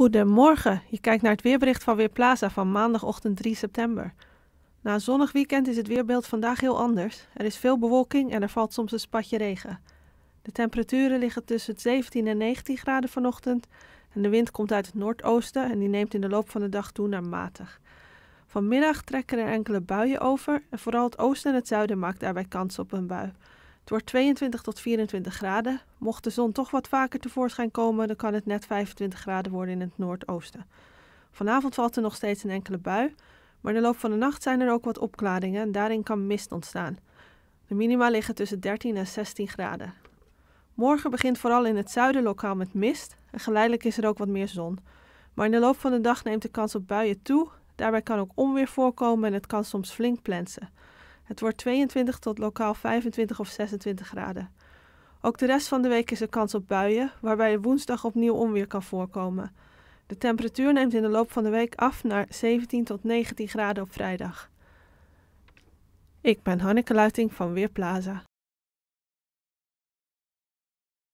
Goedemorgen, je kijkt naar het weerbericht van Weerplaza van maandagochtend 3 september. Na een zonnig weekend is het weerbeeld vandaag heel anders. Er is veel bewolking en er valt soms een spatje regen. De temperaturen liggen tussen 17 en 19 graden vanochtend en de wind komt uit het noordoosten en die neemt in de loop van de dag toe naar matig. Vanmiddag trekken er enkele buien over en vooral het oosten en het zuiden maakt daarbij kans op een bui. Het wordt 22 tot 24 graden. Mocht de zon toch wat vaker tevoorschijn komen, dan kan het net 25 graden worden in het noordoosten. Vanavond valt er nog steeds een enkele bui, maar in de loop van de nacht zijn er ook wat opklaringen en daarin kan mist ontstaan. De minima liggen tussen 13 en 16 graden. Morgen begint vooral in het zuiden lokaal met mist en geleidelijk is er ook wat meer zon. Maar in de loop van de dag neemt de kans op buien toe. Daarbij kan ook onweer voorkomen en het kan soms flink plensen. Het wordt 22 tot lokaal 25 of 26 graden. Ook de rest van de week is er kans op buien, waarbij woensdag opnieuw onweer kan voorkomen. De temperatuur neemt in de loop van de week af naar 17 tot 19 graden op vrijdag. Ik ben Hanneke Luiting van Weerplaza.